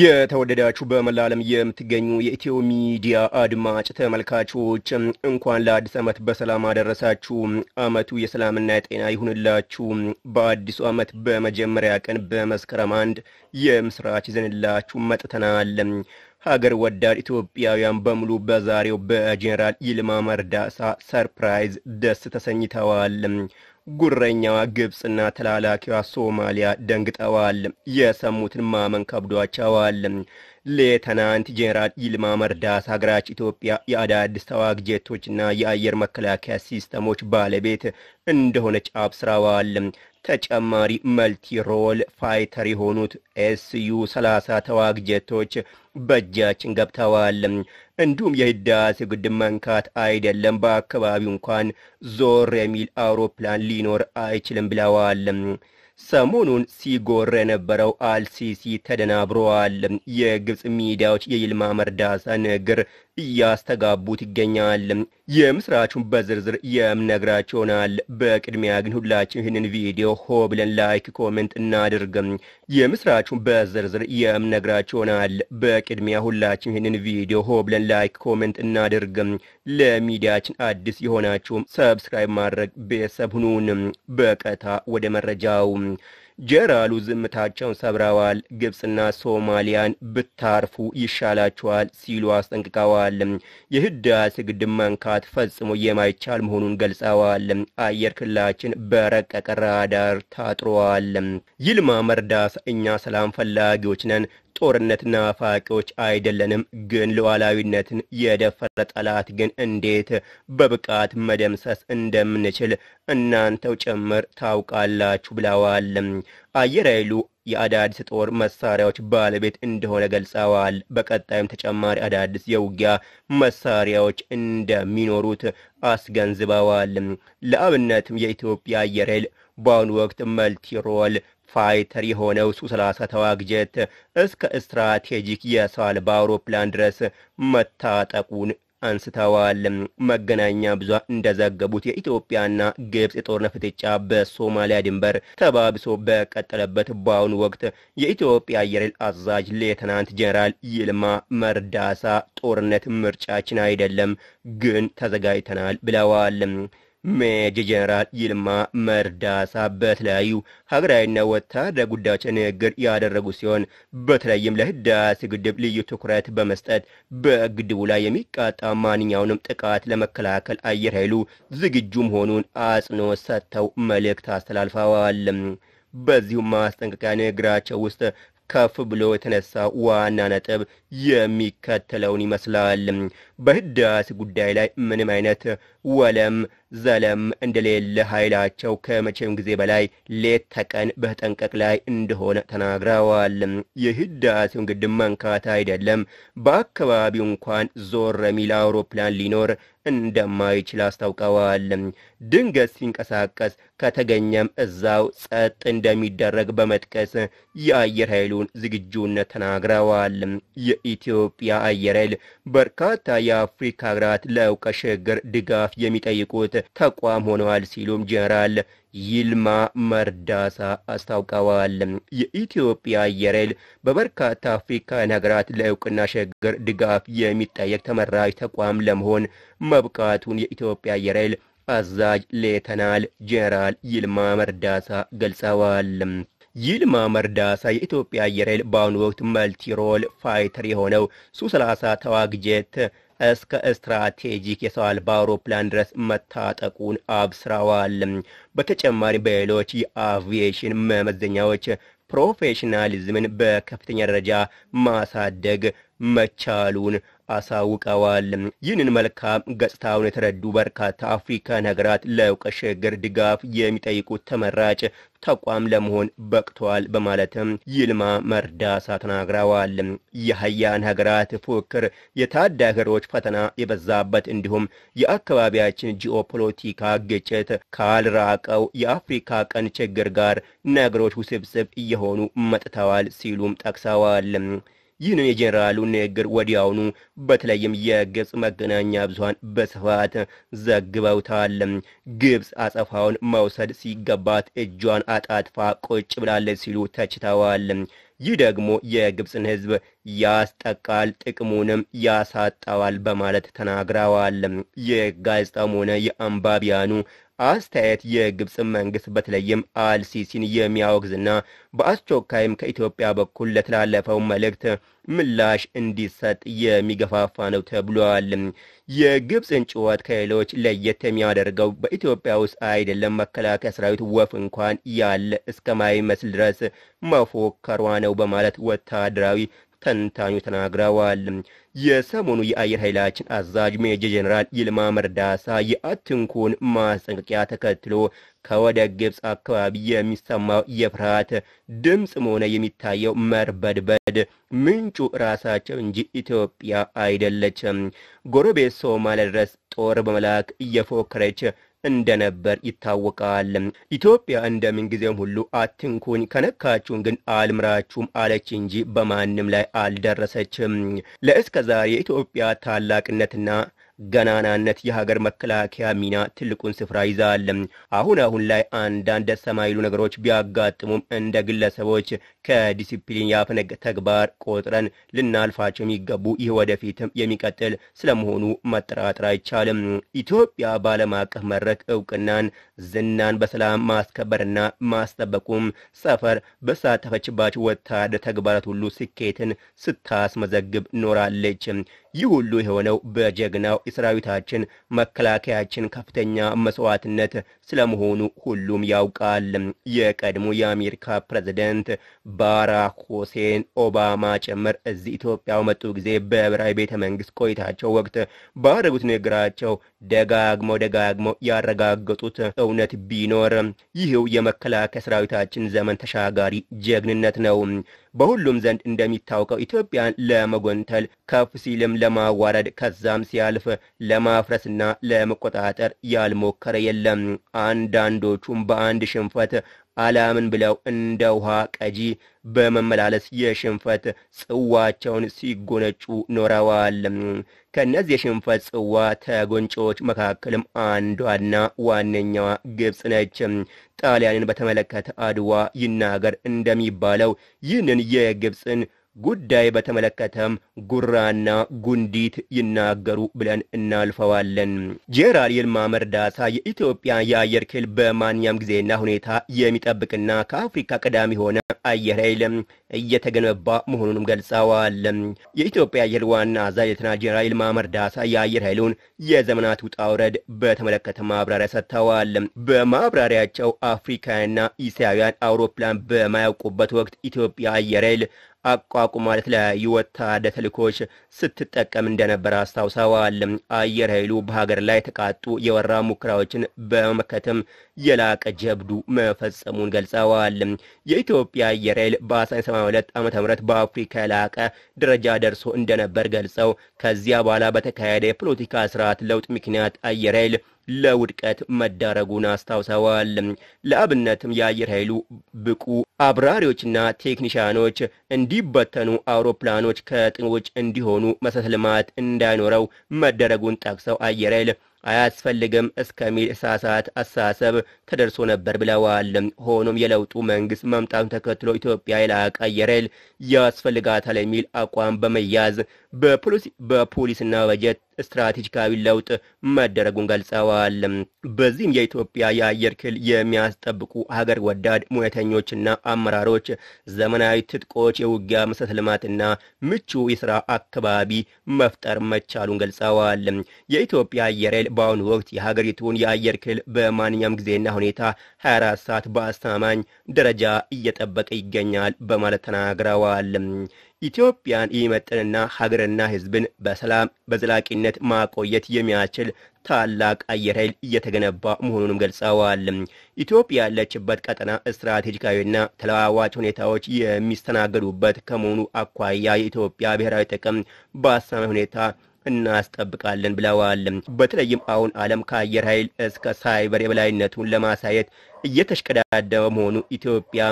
የተወደዳችሁ በመላ ዓለም የምትገኙ የኢትዮ ሚዲያ አድማጭ ተመልካቾች እንኳን ለአዲስ ዓመት በሰላም አደረሳችሁ። ዓመቱ የሰላምና የጤና ይሁንላችሁ። በአዲሱ ዓመት በመጀመሪያ ቀን በመስከረም አንድ የምስራች ይዘንላችሁ መጥተናል። ሀገር ወዳድ ኢትዮጵያውያን በሙሉ በዛሬው በጀኔራል ይልማ መርዳሳ ሰርፕራይዝ ደስ ተሰኝተዋል። ጉረኛዋ ግብፅና ተላላኪዋ ሶማሊያ ደንግጠዋል። የሰሙትን ማመን ከብዷቸዋል። ሌተናንት ጄኔራል ይልማ መርዳስ ሀገራች ኢትዮጵያ የአዳዲስ ተዋጊ ጄቶችና የአየር መከላከያ ሲስተሞች ባለቤት እንደሆነች አብስረዋል። ተጨማሪ መልቲ ሮል ፋይተር የሆኑት ኤስዩ 30 ተዋጊ ጄቶች በእጃችን ገብተዋል። እንዲሁም የህዳሴ ግድብ መንካት አይደለም፣ በአካባቢው እንኳን ዞር የሚል አውሮፕላን ሊኖር አይችልም ብለዋል። ሰሞኑን ሲጎረ የነበረው አልሲሲ ተደናብረዋል። የግብፅ ሚዲያዎች የይልማ መርዳሳ ንግግር እያስተጋቡት ይገኛል። የምስራቹን በዝርዝር የምነግራችሁ ይሆናል። በቅድሚያ ግን ሁላችን ይህንን ቪዲዮ ሆ ብለን ላይክ፣ ኮሜንት እናድርግ። የምስራቹን በዝርዝር የምነግራችሁ ይሆናል። በቅድሚያ ሁላችን ይህንን ቪዲዮ ሆ ብለን ላይክ፣ ኮሜንት እናድርግ። ለሚዲያችን አዲስ የሆናችሁም ሰብስክራይብ ማድረግ ቤተሰብ ሁኑን። በቀታ ወደ መረጃው ጀነራሉ ዝምታቸውን ሰብረዋል። ግብፅና ሶማሊያን ብታርፉ ይሻላቸዋል ሲሉ አስጠንቅቀዋል። የህዳሴ ግድብ መንካት ፈጽሞ የማይቻል መሆኑን ገልጸዋል። አየር ክልላችን በረቀቀ ራዳር ታጥሯል። ይልማ መርዳስ እኛ ሰላም ፈላጊዎች ነን ጦርነት ናፋቂዎች አይደለንም፣ ግን ሉዓላዊነትን የደፈረ ጠላት ግን እንዴት በብቃት መደምሰስ እንደምንችል እናንተው ጭምር ታውቃላችሁ ብለዋል። አየር ኃይሉ የአዳዲስ ጦር መሳሪያዎች ባለቤት እንደሆነ ገልጸዋል። በቀጣይም ተጨማሪ አዳዲስ የውጊያ መሳሪያዎች እንደሚኖሩት አስገንዝበዋል። ለአብነትም የኢትዮጵያ አየር ኃይል በአሁኑ ወቅት መልቲሮል ፋይተር የሆነው ሱ-30 ተዋጊ ጀት እስከ ስትራቴጂክ የሰው አልባ አውሮፕላን ድረስ መታጠቁን አንስተዋል። መገናኛ ብዙሃን እንደዘገቡት የኢትዮጵያና ግብጽ የጦርነት ፍጥጫ በሶማሊያ ድንበር ተባብሶ በቀጠለበት በአሁኑ ወቅት የኢትዮጵያ አየር ኃይል አዛዥ ሌተናንት ጀኔራል ይልማ መርዳሳ ጦርነት ምርጫችን አይደለም፣ ግን ተዘጋጅተናል ብለዋል። ሜጀር ጀነራል ይልማ መርዳሳ በተለያዩ ሀገራዊና ወታደራዊ ጉዳዮች ንግግር ያደረጉ ሲሆን በተለይም ለህዳሴ ግድብ ልዩ ትኩረት በመስጠት በግድቡ ላይ የሚቃጣ ማንኛውንም ጥቃት ለመከላከል አየር ኃይሉ ዝግጁ መሆኑን አጽንኦት ሰጥተው መልእክት አስተላልፈዋል። በዚሁም ማስጠንቀቂያ ንግግራቸው ውስጥ ከፍ ብሎ የተነሳ ዋና ነጥብ የሚከተለውን ይመስላል። በህዳሴ ጉዳይ ላይ ምንም አይነት ወለም ዘለም እንደሌለ ኃይላቸው ከመቼም ጊዜ በላይ ሌት ተቀን በተጠንቀቅ ላይ እንደሆነ ተናግረዋል። የህዳሴውን ግድብ መንካት አይደለም በአካባቢው እንኳን ዞር የሚል አውሮፕላን ሊኖር እንደማይችል አስታውቀዋል። ድንገት ሲንቀሳቀስ ከተገኘም እዛው ጸጥ እንደሚደረግ በመጥቀስ የአየር ኃይሉን ዝግጁነት ተናግረዋል። የኢትዮጵያ አየር ኃይል በርካታ የአፍሪካ ሀገራት ለእውቀት ሽግግር ድጋፍ የሚጠይቁት ተቋም ሆነዋል ሲሉም ጀነራል ይልማ መርዳሳ አስታውቀዋል። የኢትዮጵያ አየር ኃይል በበርካታ አፍሪካ ሀገራት ለእውቅና ሽግግር ድጋፍ የሚጠየቅ ተመራጭ ተቋም ለመሆን መብቃቱን የኢትዮጵያ አየር ኃይል አዛዥ ሌተናል ጄኔራል ይልማ መርዳሳ ገልጸዋል። ይልማ መርዳሳ የኢትዮጵያ አየር ኃይል በአሁኑ ወቅት መልቲሮል ፋይተር የሆነው ሱ 30 ተዋጊ ጄት እስከ ስትራቴጂክ የሰው አልባ አውሮፕላን ድረስ መታጠቁን አብስረዋል። በተጨማሪም በሌሎች የአቪዬሽን መመዘኛዎች ፕሮፌሽናሊዝምን በከፍተኛ ደረጃ ማሳደግ መቻሉን አሳውቀዋል። ይህንን መልካም ገጽታውን የተረዱ በርካታ አፍሪካን ሀገራት ለእውቀት ሽግግር ድጋፍ የሚጠይቁት ተመራጭ ተቋም ለመሆን በቅተዋል በማለትም ይልማ መርዳሳ ተናግረዋል። የሀያን ሀገራት ፉክክር የታዳ ሀገሮች ፈተና የበዛበት እንዲሁም የአካባቢያችን ጂኦፖለቲካ ግጭት ካልራቀው የአፍሪካ ቀንድ ችግር ጋር ነገሮች ውስብስብ እየሆኑ መጥተዋል ሲሉም ጠቅሰዋል። ይህንን የጄኔራሉን ንግግር ወዲያውኑ በተለይም የግብፅ መገናኛ ብዙሀን በስፋት ዘግበውታል። ግብፅ አጸፋውን መውሰድ ሲገባት እጇን አጣጥፋ ቁጭ ብላለች ሲሉ ተችተዋል። ይህ ደግሞ የግብፅን ሕዝብ ያስጠቃል፣ ጥቅሙንም ያሳጣዋል በማለት ተናግረዋል። የጋዜጣም ሆነ የአንባቢያኑ አስተያየት የግብፅ መንግስት በተለይም አልሲሲን የሚያወግዝና በአስቸኳይም ከኢትዮጵያ በኩል ለተላለፈው መልእክት ምላሽ እንዲሰጥ የሚገፋፋ ነው ተብሏል። የግብፅን ጩኸት ከሌሎች ለየት የሚያደርገው በኢትዮጵያ ውስጥ አይደለም መከላከያ ሰራዊት ወፍ እንኳን ያለ እስከማይመስል ድረስ መፎከሯ ነው በማለት ወታደራዊ ተንታኙ ተናግረዋል። የሰሞኑ የአየር ኃይላችን አዛዥ ሜጀር ጀኔራል ይልማ መርዳሳ የአትንኩን ማስጠንቀቂያ ተከትሎ ከወደ ግብፅ አካባቢ የሚሰማው የፍርሃት ድምፅም ሆነ የሚታየው መርበድበድ ምንጩ ራሳቸው እንጂ ኢትዮጵያ አይደለችም። ጎረቤት ሶማሊያ ድረስ ጦር በመላክ እየፎከረች እንደነበር ይታወቃል። ኢትዮጵያ እንደምንጊዜም ሁሉ አትንኩኝ፣ ከነካችሁን ግን አልምራችሁም አለች እንጂ በማንም ላይ አልደረሰችም። ለእስከ ዛሬ የኢትዮጵያ ታላቅነትና ገናናነት የሀገር መከላከያ ሚና ትልቁን ስፍራ ይዛል። አሁን አሁን ላይ አንዳንድ ደስ የማይሉ ነገሮች ቢያጋጥሙም እንደ ግለሰቦች ከዲሲፕሊን ያፈነገ ተግባር ቆጥረን ልናልፋቸው የሚገቡ ይህ ወደፊትም የሚቀጥል ስለመሆኑ መጠራጠር አይቻልም። ኢትዮጵያ በዓለም አቀፍ መድረክ እውቅናን፣ ዝናን በሰላም ማስከበርና ማስጠበቁም ሰፈር በሳተፈችባቸው ወታደር ተግባራት ሁሉ ስኬትን ስታስመዘግብ ኖራለች። ይህ ሁሉ የሆነው በጀግናው የሰራዊታችን መከላከያችን ከፍተኛ መስዋዕትነት ስለመሆኑ ሁሉም ያውቃል። የቀድሞ የአሜሪካ ፕሬዝደንት ባራክ ሁሴን ኦባማ ጭምር እዚህ ኢትዮጵያ መጡ ጊዜ በብሔራዊ ቤተ መንግስት ቆይታቸው ወቅት ባደረጉት ንግግራቸው ደጋግመው ደጋግመው ያረጋገጡት እውነት ቢኖር ይህው የመከላከያ ሰራዊታችን ዘመን ተሻጋሪ ጀግንነት ነው። በሁሉም ዘንድ እንደሚታወቀው ኢትዮጵያን ለመጎንተል ከፍ ሲልም ለማዋረድ ከዛም ሲያልፍ ለማፍረስና ለመቆጣጠር ያልሞከረ የለም። አንዳንዶቹም በአንድ ሽንፈት አላምን ብለው እንደ ውሃ ቀጂ በመመላለስ የሽንፈት ጽዋቸውን ሲጎነጩ ኖረዋል። ከእነዚህ የሽንፈት ጽዋ ተጎንጮዎች መካከልም አንዷና ዋነኛዋ ግብፅ ነች። ጣሊያንን በተመለከተ አድዋ ይናገር እንደሚባለው ይህንን የግብፅን ጉዳይ በተመለከተም ጉራና ጉንዲት ይናገሩ ብለን እናልፈዋለን። ጄኔራል ይልማ መርዳሳ የኢትዮጵያ የአየር ክልል በማንኛውም ጊዜና ሁኔታ የሚጠብቅና ከአፍሪካ ቀዳሚ የሆነ አየር ኃይል እየተገነባ መሆኑንም ገልጸዋል። የኢትዮጵያ አየር ዋና አዛዥ ሌተና ጄኔራል ይልማ መርዳሳ የአየር ኃይሉን የዘመናት ውጣ ውረድ በተመለከተ ማብራሪያ ሰጥተዋል። በማብራሪያቸው አፍሪካውያንና ኢሳያውያን አውሮፕላን በማያውቁበት ወቅት ኢትዮጵያ አየር ኃይል አቋቁማ ለተለያዩ ወታደር ተልእኮች ስትጠቀም እንደነበረ አስታውሰዋል። አየር ኃይሉ በሀገር ላይ የተቃጡ የወራ ሙከራዎችን በመመከትም የላቀ ጀብዱ መፈጸሙን ገልጸዋል። የኢትዮጵያ አየር ኃይል በ1982 ዓ ም በአፍሪካ የላቀ ደረጃ ደርሶ እንደነበር ገልጸው ከዚያ በኋላ በተካሄደ የፖለቲካ ስርዓት ለውጥ ምክንያት አየር ኃይል ለውድቀት መዳረጉን አስታውሰዋል። ለአብነትም የአየር ኃይሉ ብቁ አብራሪዎችና ቴክኒሽያኖች እንዲበተኑ፣ አውሮፕላኖች ከጥቅም ውጭ እንዲሆኑ፣ መሰረተ ልማት እንዳይኖረው መደረጉን ጠቅሰው አየር ኃይል አያስፈልግም እስከሚል እሳሳት አሳሰብ ተደርሶ ነበር ብለዋል። ሆኖም የለውጡ መንግስት መምጣቱን ተከትሎ ኢትዮጵያ የላቀ አየር ኃይል ያስፈልጋታል የሚል አቋም በመያዝ በፖሊስና በጀት ስትራቴጂካዊ ለውጥ መደረጉን ገልጸዋል። በዚህም የኢትዮጵያ የአየር ክልል የሚያስጠብቁ ሀገር ወዳድ ሙያተኞችና አመራሮች ዘመናዊ ትጥቆች፣ የውጊያ መሰረተ ልማትና ምቹ የስራ አካባቢ መፍጠር መቻሉን ገልጸዋል። የኢትዮጵያ አየር ኃይል በአሁኑ ወቅት የሀገሪቱን የአየር ክልል በማንኛውም ጊዜና ሁኔታ 24 ሰዓት በአስተማማኝ ደረጃ እየጠበቀ ይገኛል በማለት ተናግረዋል። ኢትዮጵያን የመጠንና ሀገርና ሕዝብን በሰላም በዘላቂነት ማቆየት የሚያስችል ታላቅ አየር ኃይል እየተገነባ መሆኑንም ገልጸዋል። ኢትዮጵያ ያለችበት ቀጠና ስትራቴጂካዊና ተለዋዋጭ ሁኔታዎች የሚስተናገዱበት ከመሆኑ አኳያ የኢትዮጵያ ብሔራዊ ጥቅም በአሳማኝ ሁኔታ እናስጠብቃለን ብለዋል። በተለይም አሁን ዓለም ከአየር ኃይል እስከ ሳይበር የበላይነቱን ለማሳየት እየተሽቀዳደበ መሆኑ ኢትዮጵያ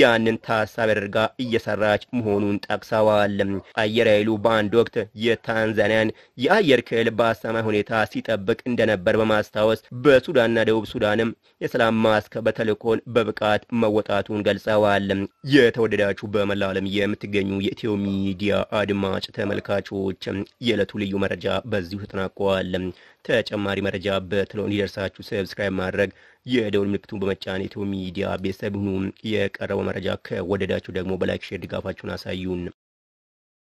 ያንን ታሳቢ አድርጋ እየሰራች መሆኑን ጠቅሰዋል። አየር ኃይሉ በአንድ ወቅት የታንዛኒያን የአየር ክልል በአሳማኝ ሁኔታ ሲጠብቅ እንደነበር በማስታወስ በሱዳንና ደቡብ ሱዳንም የሰላም ማስከበር ተልዕኮን በብቃት መወጣቱን ገልጸዋል። የተወደዳችሁ በመላው ዓለም የምትገኙ የኢትዮ ሚዲያ አድማጭ ተመልካቾች የዕለቱ ልዩ መረጃ በዚሁ ተጠናቋል። ተጨማሪ መረጃ በትሎ እንዲደርሳችሁ ሰብስክራይብ ማድረግ የደውል ምልክቱን በመጫን ኢትዮ ሚዲያ ቤተሰብ ሁኑ። የቀረበው መረጃ ከወደዳችሁ ደግሞ በላይክ ሼር ድጋፋችሁን አሳዩን።